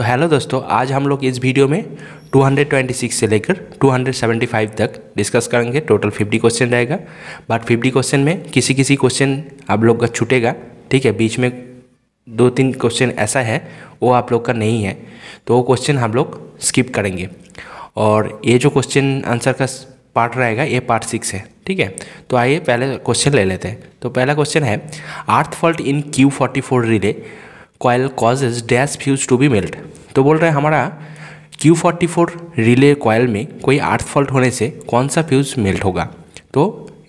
तो हेलो दोस्तों आज हम लोग इस वीडियो में 226 से लेकर 275 तक डिस्कस करेंगे टोटल 50 क्वेश्चन रहेगा बट 50 क्वेश्चन में किसी किसी क्वेश्चन आप लोग का छूटेगा ठीक है बीच में दो तीन क्वेश्चन ऐसा है वो आप लोग का नहीं है तो वो क्वेश्चन हम लोग स्किप करेंगे और ये जो क्वेश्चन आंसर का पार्ट रहेगा ये पार्ट सिक्स है ठीक है तो आइए पहले क्वेश्चन ले लेते हैं तो पहला क्वेश्चन है earth fault in Q forty four relay coil causes dash fuse to be melt तो बोल रहे हैं हमारा Q forty four relay coil में कोई आर्थ फॉल्ट होने से कौन सा फ्यूज़ मेल्ट होगा तो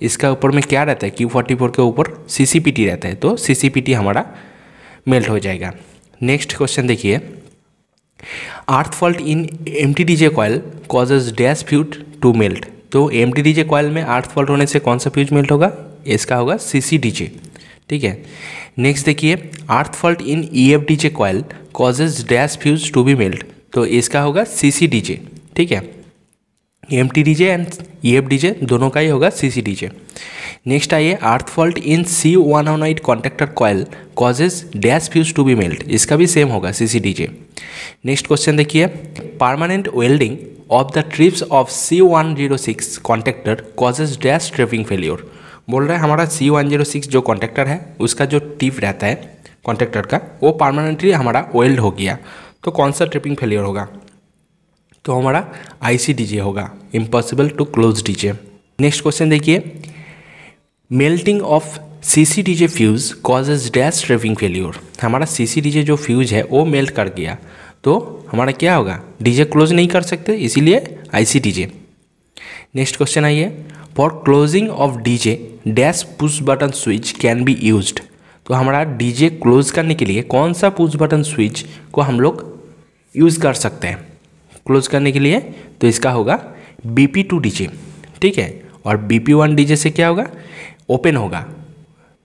इसका ऊपर में क्या रहता है क्यू फोर्टी फोर के ऊपर सी सी पी टी रहता है तो सी सी पी टी हमारा मेल्ट हो जाएगा नेक्स्ट क्वेश्चन देखिए earth fault in M T D J coil causes dash fuse to melt तो M T D J coil में आर्थ फॉल्ट होने से कौन सा फ्यूज मेल्ट होगा इसका होगा सी सी डी जे ठीक है नेक्स्ट देखिए earth fault in E F D J coil causes dash fuse to be melt तो इसका होगा सी सी डी जे ठीक है M T D J and E F D J दोनों का ही होगा C C D J next आइए earth fault in C one on eight contactor coil causes dash fuse to be melt इसका भी same होगा C C D J next question देखिए permanent welding of the trips of C one zero six contactor causes dash tripping failure बोल रहा है हमारा C one zero six जो contractor है उसका जो टिप रहता है कॉन्ट्रैक्टर का वो परमानेंटली हमारा वेल्ड हो गया तो कौन सा ट्रिपिंग फेलियर होगा तो हमारा आई सी डीजे होगा impossible to close D J next question देखिए melting of C C D J fuse causes dash tripping failure हमारा सी सी डी जे जो फ्यूज़ है वो मेल्ट कर गया तो हमारा क्या होगा डीजे क्लोज नहीं कर सकते इसीलिए I C D J next question आइए for closing of DJ dash push button switch can be used तो हमारा डीजे क्लोज करने के लिए कौन सा पुश बटन स्विच को हम लोग यूज़ कर सकते हैं क्लोज करने के लिए तो इसका होगा बी पी टू डीजे ठीक है और बी पी वन डीजे से क्या होगा ओपन होगा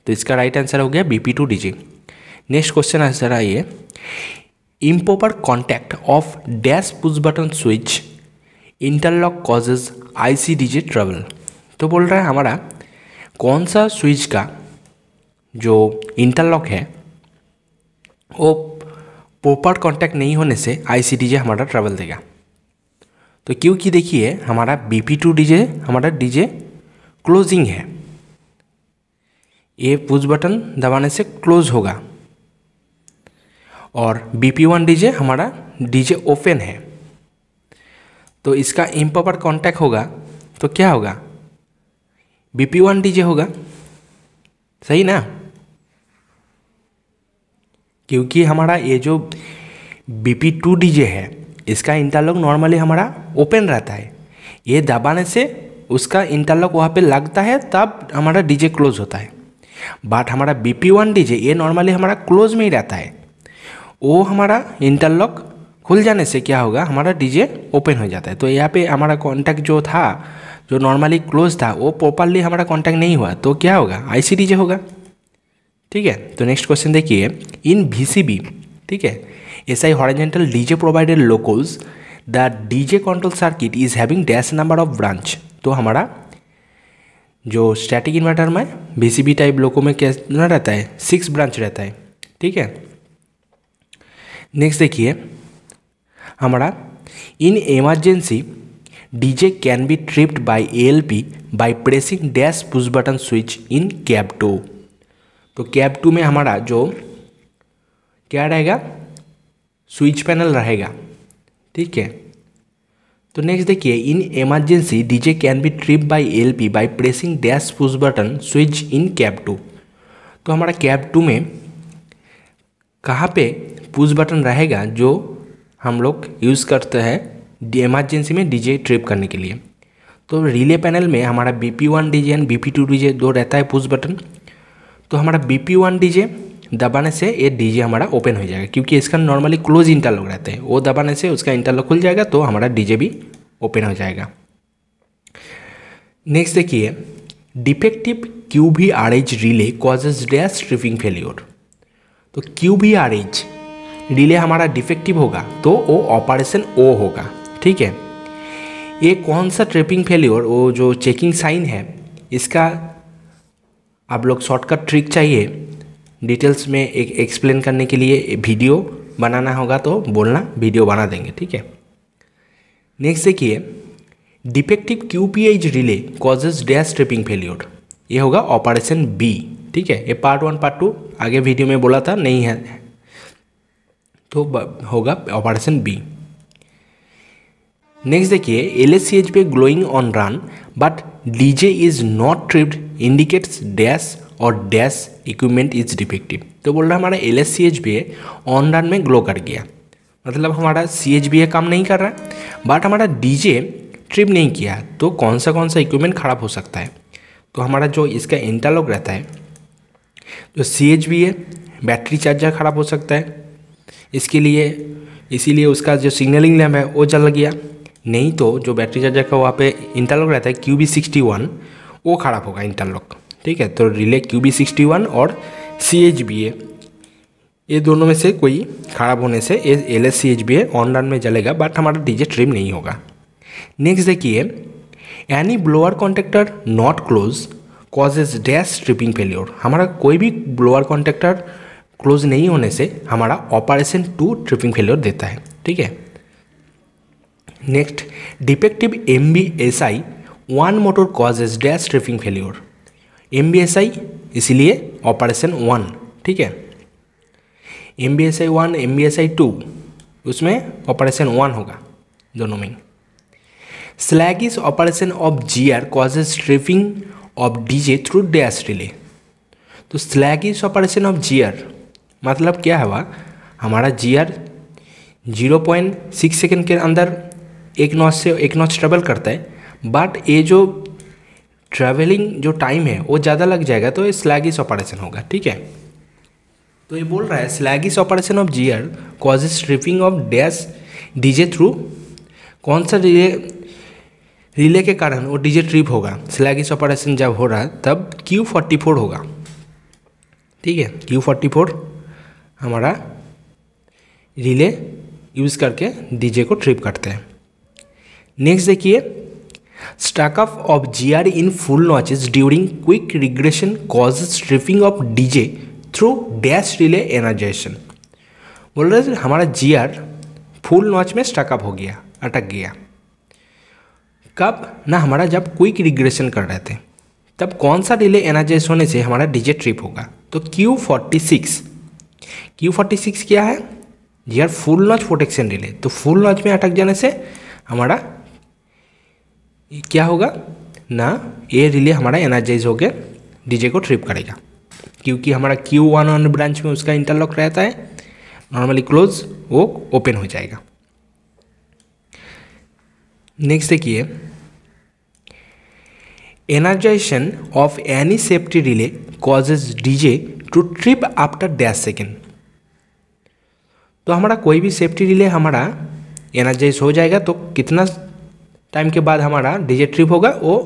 तो इसका राइट आंसर हो गया B P two DJ next question answer आइए improper contact of dash push button switch interlock causes I C DJ trouble तो बोल रहा है हमारा कौन सा स्विच का जो इंटरलॉक है वो प्रॉपर कांटेक्ट नहीं होने से आई सी डीजे हमारा ट्रेवल देगा तो क्योंकि देखिए हमारा बी पी टू डीजे हमारा डीजे क्लोजिंग है ये पुश बटन दबाने से क्लोज होगा और बी पी वन डीजे हमारा डीजे ओपन है तो इसका इम्प्रॉपर कांटेक्ट होगा तो क्या होगा बी पी वन डीजे होगा सही ना क्योंकि हमारा ये जो बी पी टू डीजे है इसका इंटरलॉक नॉर्मली हमारा ओपन रहता है ये दबाने से उसका इंटरलॉक वहाँ पे लगता है तब हमारा डीजे क्लोज होता है बट हमारा बी पी वन डीजे ये नॉर्मली हमारा क्लोज में ही रहता है वो हमारा इंटरलॉक खुल जाने से क्या होगा हमारा डीजे ओपन हो जाता है तो यहाँ पे हमारा कॉन्टैक्ट जो था जो नॉर्मली क्लोज था वो प्रॉपरली हमारा कॉन्टैक्ट नहीं हुआ तो क्या होगा आई सी होगा ठीक है तो नेक्स्ट क्वेश्चन देखिए इन वी ठीक है S I horizontal DJ provided locos the DJ control circuit is having dash number of branch तो हमारा जो स्टैटिक इन्वर्टर में वी टाइप लोको में कितना रहता है सिक्स ब्रांच रहता है ठीक है नेक्स्ट देखिए हमारा in emergency DJ can be tripped by ALP by pressing dash push button switch in cab two तो कैब टू में हमारा जो क्या रहेगा स्विच पैनल रहेगा ठीक है तो नेक्स्ट देखिए in emergency DJ can be trip by LP by pressing dash push button switch in cab two तो हमारा कैब टू में कहाँ पे पुश बटन रहेगा जो हम लोग यूज़ करते हैं इमरजेंसी में डीजे ट्रिप करने के लिए तो रिले पैनल में हमारा B P one D J and B P two D J दो रहता है पुश बटन तो हमारा B P one D J दबाने से ये डीजे हमारा ओपन हो जाएगा क्योंकि इसका नॉर्मली क्लोज इंटरलॉक रहता है वो दबाने से उसका इंटरलॉक खुल जाएगा तो हमारा डीजे भी ओपन हो जाएगा नेक्स्ट देखिए defective Q V R H relay causes dash tripping failure तो Q V R H relay हमारा डिफेक्टिव होगा तो वो ऑपरेशन ओ होगा ठीक है ये कौन सा ट्रिपिंग फेल्योर वो जो चेकिंग साइन है इसका आप लोग शॉर्टकट ट्रिक चाहिए डिटेल्स में एक एक्सप्लेन करने के लिए वीडियो बनाना होगा तो बोलना वीडियो बना देंगे ठीक है नेक्स्ट देखिए defective Q P H relay causes dash tripping failure ये होगा ऑपरेशन बी ठीक है ये पार्ट वन पार्ट टू आगे वीडियो में बोला था नहीं है तो होगा ऑपरेशन बी नेक्स्ट देखिए एल एस सी एच पे glowing on run but D J is not tripped indicates dash और डैश इक्विपमेंट इज डिफेक्टिव तो बोल रहा है हमारा L S C H B on run में ग्लो कर गया मतलब हमारा सी एच बी ए काम नहीं कर रहा है बट हमारा डी जे ट्रिप नहीं किया तो कौन सा कौन सा इक्विपमेंट ख़राब हो सकता है तो हमारा जो इसका इंटरलॉक रहता है तो C H B battery charger ख़राब हो सकता है इसके लिए इसीलिए उसका जो सिग्नलिंग लैम्प है वो जल गया नहीं तो जो बैटरी चार्जर का वहाँ पे इंटरलॉक रहता है क्यू बी सिक्सटी वन वो ख़राब होगा इंटरलॉक ठीक है तो relay Q B sixty one और सी एच बी ए ये दोनों में से कोई ख़राब होने से L S C H B A on run में जलेगा बट हमारा डीजे ट्रिम नहीं होगा नेक्स्ट देखिए any blower contactor not close causes dash tripping failure हमारा कोई भी ब्लोअर कॉन्टेक्टर क्लोज नहीं होने से हमारा ऑपरेशन टू ट्रिपिंग फेल्योर देता है ठीक है next M S I one defective MBSI, dash tripping causes M B S I इसलिए ऑपरेशन वन ठीक है M B S I one M B S I two उसमें ऑपरेशन वन होगा दोनों में sluggish operation of G R causes tripping of DJ through dash relay तो sluggish operation of G R मतलब क्या हुआ हमारा G R zero point six second के अंदर एक नॉच से एक नॉच ट्रेवल करता है बट ये जो ट्रैवलिंग जो टाइम है वो ज़्यादा लग जाएगा तो ये स्लैगिस ऑपरेशन होगा ठीक है तो ये बोल रहा है sluggish operation of GR cause causes tripping of dash DJ through कौन सा रिले रिले के कारण वो डीजे ट्रिप होगा स्लैगिस ऑपरेशन जब हो रहा है तब क्यू फोर्टी फोर होगा ठीक है क्यू फोर्टी फोर हमारा रिले यूज़ करके डीजे को ट्रिप करते हैं नेक्स्ट देखिए stuck up of G R in full notches during quick regression cause tripping of DJ through dash relay energisation बोल रहे हमारा जी आर फुल नॉच में स्टाकअप हो गया अटक गया कब ना हमारा जब क्विक रिग्रेशन कर रहे थे तब कौन सा रिले एनर्जाइज होने से हमारा डीजे ट्रिप होगा तो Q forty six Q forty six क्या है G R full notch protection relay तो फुल नॉच में अटक जाने से हमारा क्या होगा ना ये रिले हमारा एनर्जाइज होकर डीजे को ट्रिप करेगा क्योंकि हमारा क्यू वन वन ब्रांच में उसका इंटरलॉक रहता है नॉर्मली क्लोज वो ओपन हो जाएगा नेक्स्ट देखिए energisation of any safety relay causes DJ to trip after dash second तो हमारा कोई भी सेफ्टी रिले हमारा एनर्जाइज हो जाएगा तो कितना टाइम के बाद हमारा डीजे ट्रिप होगा वो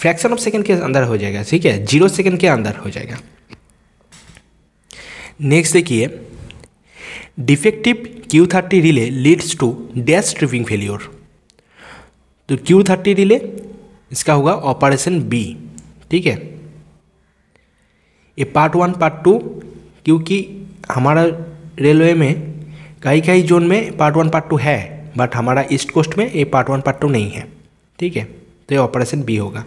फ्रैक्शन ऑफ सेकेंड के अंदर हो जाएगा ठीक है जीरो सेकेंड के अंदर हो जाएगा नेक्स्ट देखिए defective Q thirty relay leads to dash tripping failure तो क्यू थर्टी रिले इसका होगा ऑपरेशन बी ठीक है ये पार्ट वन पार्ट टू क्योंकि हमारा रेलवे में कई कई जोन में पार्ट वन पार्ट टू है बट हमारा ईस्ट कोस्ट में ये पार्ट वन पार्ट टू नहीं है ठीक है तो ये ऑपरेशन बी होगा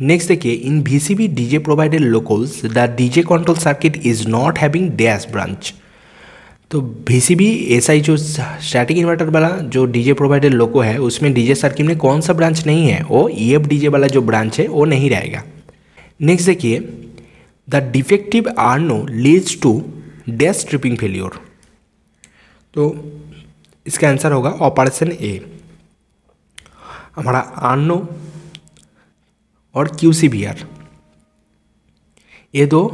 नेक्स्ट देखिए in C VCB DJ provided locals the DJ control circuit is not having dash branch तो सी बी एस आई जो स्टैटिक इन्वर्टर वाला जो डीजे प्रोवाइडेड लोको है उसमें डीजे सर्किट में कौन सा ब्रांच नहीं है वो डी e जे वाला जो ब्रांच है वो नहीं रहेगा नेक्स्ट देखिए the defective R no leads to dash tripping failure तो इसका आंसर होगा ऑपरेशन ए हमारा आनो और क्यू सी बी आर ये दो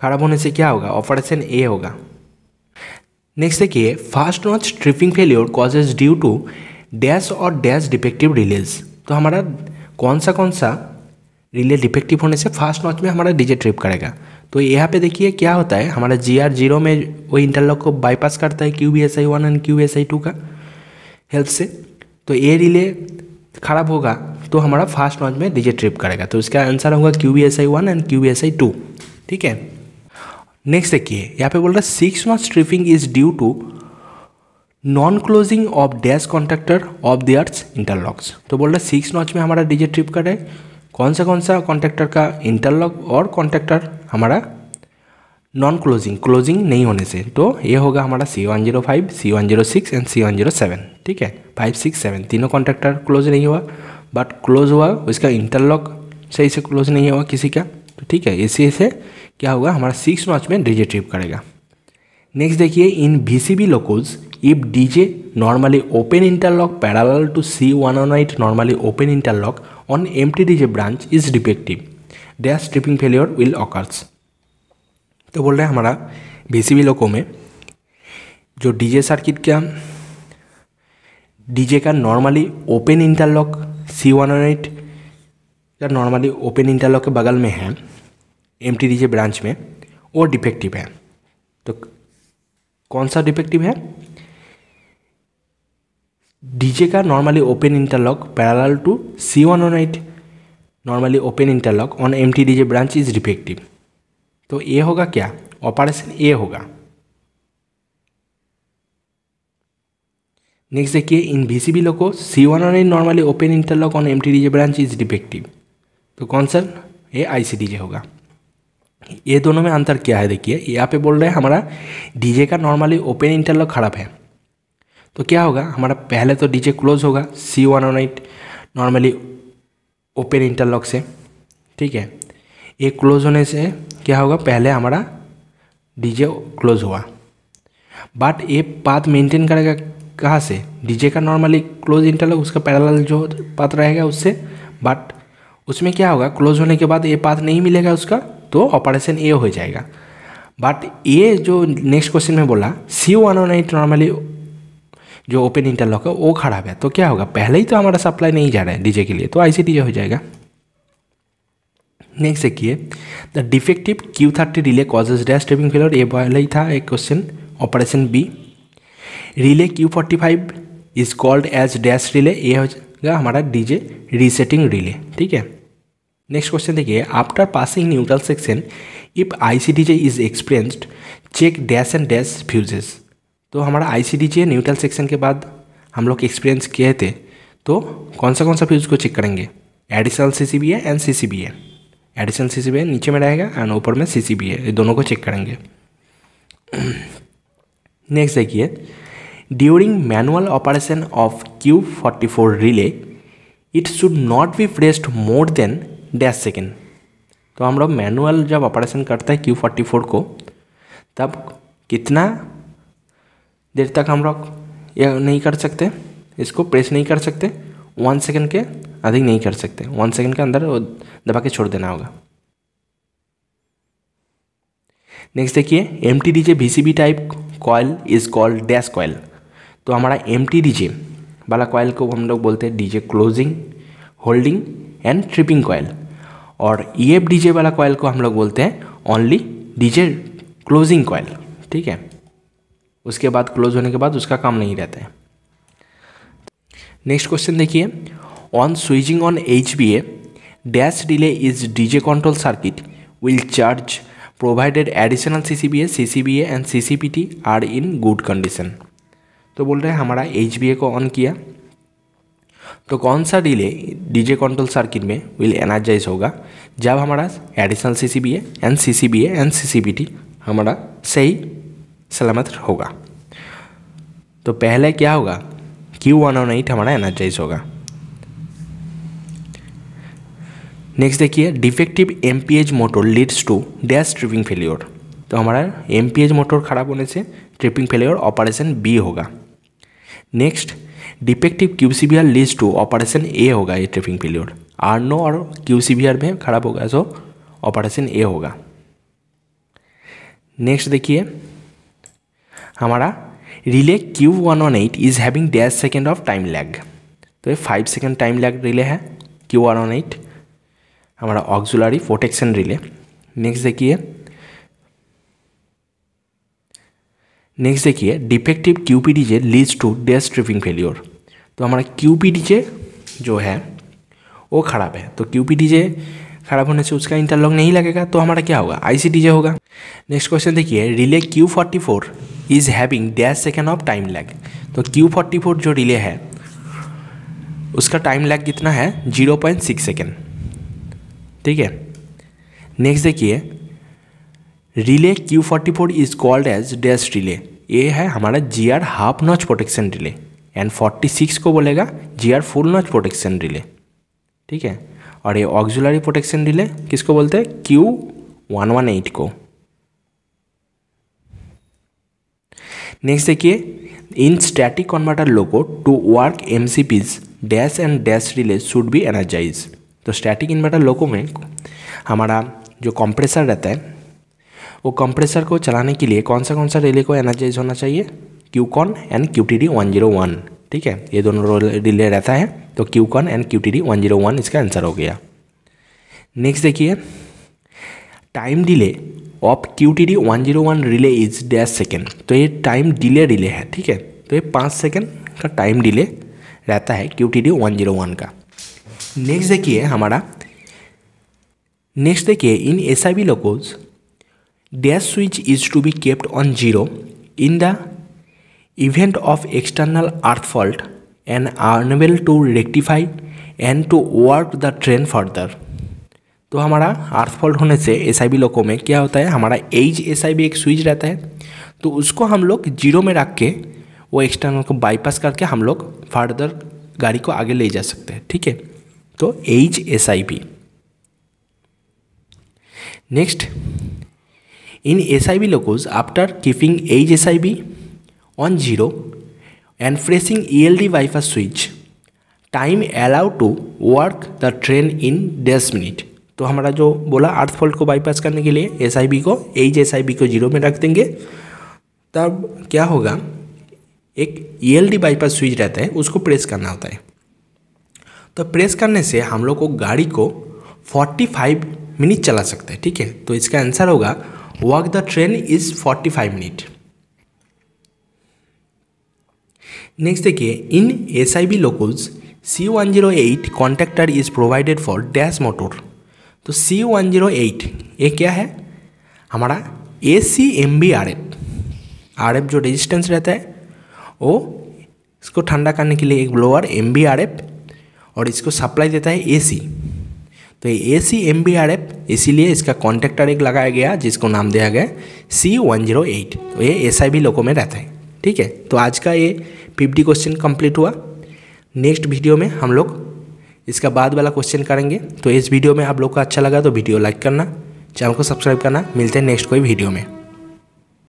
खराब होने से क्या होगा ऑपरेशन ए होगा नेक्स्ट देखिए fast notch tripping failure causes due to dash और डैश डिफेक्टिव रिलेज तो हमारा कौन सा कौन सा रिले डिफेक्टिव होने से फास्ट नॉच में हमारा डीजे ट्रिप करेगा तो यहाँ पे देखिए क्या होता है हमारा जी आर जीरो में वो इंटरलॉक को बाईपास करता है Q B S I one and Q S I two का हेल्प से तो ये रिले खराब होगा तो हमारा फास्ट लॉन्च में डीजे ट्रिप करेगा तो इसका आंसर होगा Q B S I one and Q B S I two ठीक है नेक्स्ट देखिए यहाँ पे बोल रहा है six not tripping is due to non closing of dash contractor of their interlocks तो बोल रहा है सिक्स नॉच में हमारा डीजे ट्रिप करे कौन सा कौन सा कॉन्ट्रैक्टर का इंटरलॉक और कॉन्ट्रैक्टर हमारा नॉन क्लोजिंग क्लोजिंग नहीं होने से तो ये होगा हमारा C one zero five C one zero six and C one zero seven ठीक है फाइव सिक्स सेवन तीनों कॉन्ट्रैक्टर क्लोज नहीं हुआ बट क्लोज हुआ उसका इंटरलॉक सही से क्लोज नहीं हुआ किसी का तो ठीक है इसी से क्या होगा हमारा सिक्स नॉच में डीजे ट्रिप करेगा नेक्स्ट देखिए in B C B locos if DJ normally open interlock parallel to C one on eight normally open interlock on empty DJ branch is defective their stripping failure will occurs तो बोल रहे हैं हमारा भी लोगों में जो डीजे सर्किट का डीजे oh का normally open interlock C one eight का नॉर्मली ओपन इंटरलॉक के बगल में है एम टी डीजे ब्रांच में वो डिफेक्टिव है तो कौन सा डिफेक्टिव है का DJ to C one interlock eight to C108 normally on M T D J branch is defective तो ए होगा क्या ऑपरेशन ए होगा नेक्स्ट देखिए इन बी सी बी लोग C one on eight normally open interlock on M T D J branch is defective तो कौन सा ए आई C D जे होगा ये दोनों में अंतर क्या है देखिए यहाँ पे बोल रहे हैं हमारा डीजे का नॉर्मली ओपन इंटरलॉक खराब है तो क्या होगा हमारा पहले तो डीजे क्लोज होगा C one on eight normally open interlock से ठीक है ये क्लोज होने से क्या होगा पहले हमारा डीजे क्लोज हुआ बट ये पाथ मेंटेन करेगा कहाँ से डीजे का नॉर्मली क्लोज इंटरलॉक उसका पैरल जो पाथ रहेगा उससे बट उसमें क्या होगा क्लोज होने के बाद ये पाथ नहीं मिलेगा उसका तो ऑपरेशन ए हो जाएगा बट ये जो नेक्स्ट क्वेश्चन में बोला C one on eight normally जो ओपन इंटरलॉक है वो खराब है तो क्या होगा पहले ही तो हमारा सप्लाई नहीं जा रहा है डीजे के लिए तो ऐसे डीजे हो जाएगा नेक्स्ट देखिए the defective Q thirty relay causes dash tripping failure ये पहले ही था एक question operation B relay Q forty five is called as dash relay ये हो जाएगा हमारा डीजे रीसेटिंग रिले ठीक है नेक्स्ट क्वेश्चन देखिए after passing neutral section if I C DJ is experienced check dash and dash fuses तो हमारा I C D G neutral section के बाद हम लोग एक्सपीरियंस किए थे तो कौन सा कौन सा फ्यूज़ को चेक करेंगे एडिशनल सी सी बी है एंड सी सी बी है एडिशनल सी सी बी है नीचे में रहेगा एंड ऊपर में सी सी बी है ये दोनों को चेक करेंगे नेक्स्ट देखिए during manual operation of Q forty four relay it should not be pressed more than dash second तो हम लोग मैनुअल जब ऑपरेशन करते हैं क्यू फोर्टी फोर को तब कितना देर तक हम लोग यह नहीं कर सकते इसको प्रेस नहीं कर सकते वन सेकेंड के अधिक नहीं कर सकते वन सेकेंड के अंदर वो दबा के छोड़ देना होगा नेक्स्ट देखिए M T D J V C B type coil is called dash coil तो हमारा एम टी डी जे वाला कॉयल को हम लोग बोलते हैं D J closing holding and tripping coil और ई एफ डी जे वाला कॉयल को हम लोग बोलते हैं only D J closing coil ठीक है उसके बाद क्लोज होने के बाद उसका काम नहीं रहता है नेक्स्ट क्वेश्चन देखिए on switching on H B A dash delay is DJ control circuit will charge provided additional C C B A C C B A and C C P T R in good condition तो बोल रहे हैं हमारा H B ए को on किया तो कौन सा डिले डीजे कंट्रोल सर्किट में विल एनर्जाइज होगा जब हमारा additional C C B A and C C B A and C C P T हमारा सही सलामत होगा तो पहले क्या होगा क्यू वन और एट हमारा एनर्जाइज होगा नेक्स्ट देखिए defective M P H motor leads to dash tripping failure तो हमारा एम पी एच मोटर खराब होने से ट्रिपिंग फेल्योर ऑपरेशन बी होगा next defective Q C B R leads to operation A होगा ये ट्रिपिंग फेल्योर आर नो और Q C B R में खराब होगा सो ऑपरेशन ए होगा नेक्स्ट देखिए हमारा relay Q one one eight is having dash second of time lag तो ये five second time lag relay है क्यू वन वन एट हमारा ऑक्जुलरी प्रोटेक्शन रिले नेक्स्ट देखिए नेक्स्ट देखिए defective Q P D J leads to dash tripping failure तो हमारा Q P D जे जो है वो ख़राब है तो क्यू पी जे खराब होने से उसका इंटरलॉक नहीं लगेगा तो हमारा क्या होगा आई जे होगा नेक्स्ट क्वेश्चन देखिए relay Q forty four is having dash second of time lag तो क्यू फोर्टी फोर जो रिले है उसका टाइम लैग कितना है जीरो पॉइंट सिक्स सेकेंड ठीक है नेक्स्ट देखिए relay Q forty four is called as dash relay ये है हमारा G R half notch protection relay and forty six को बोलेगा G R full notch protection relay ठीक है और ये ऑक्जुलरी प्रोटेक्शन रिले किसको बोलते हैं क्यू वन वन एट को नेक्स्ट देखिए in static converter loco to work M C Ps dash and dash relay should be energise तो स्टैटिक इन्वर्टर लोको में हमारा जो कंप्रेसर रहता है वो कंप्रेसर को चलाने के लिए कौन सा कौन सा रिले को एनर्जाइज होना चाहिए Q con and Q T D one zero one ठीक है ये दोनों रिले रहता है तो Q con and Q T D one zero one इसका आंसर हो गया नेक्स्ट देखिए time delay of Q T D one zero one relay is dash second तो ये टाइम डिले रिले है ठीक है तो ये पाँच सेकेंड का टाइम डिले रहता है Q T D one zero one का नेक्स्ट देखिए हमारा नेक्स्ट देखिए in S I B locos dash switch is to be kept on zero in the event of external earth fault and unable to rectify and to work the train further तो हमारा आर्थ fault होने से S I लोको में क्या होता है हमारा एज एस आई एक स्विच रहता है तो उसको हम लोग जीरो में रख के वो एक्सटर्नल को बाईपास करके हम लोग फर्दर गाड़ी को आगे ले जा सकते हैं ठीक है तो H S I B next in S I B locos after keeping H S I B on zero and pressing E L D fi switch time allow to work the train in दस minute तो हमारा जो बोला अर्थ fault को bypass करने के लिए S को एज एस को जीरो में रख देंगे तब क्या होगा एक ई बाईपास स्विच रहता है उसको प्रेस करना होता है तो प्रेस करने से हम लोग को गाड़ी को 45 मिनट चला सकते हैं ठीक है तो इसका आंसर होगा work the train is 45 minute next देखिए in S I B locos C one zero eight contactor is provided for dash motor तो सी वन जीरो एट ये क्या है हमारा A C M B R F R F जो resistance रहता है वो इसको ठंडा करने के लिए एक blower M B R F और इसको सप्लाई देता है ए सी तो A C M B R F इसीलिए इसका कॉन्टेक्टर एक लगाया गया जिसको नाम दिया गया सी वन जीरो एट तो ये एस आई बी लोगों में रहता है ठीक है तो आज का ये फिफ्टी क्वेश्चन कंप्लीट हुआ नेक्स्ट वीडियो में हम लोग इसका बाद वाला क्वेश्चन करेंगे तो इस वीडियो में आप लोग को अच्छा लगा तो वीडियो लाइक करना चैनल को सब्सक्राइब करना मिलते हैं नेक्स्ट कोई वीडियो में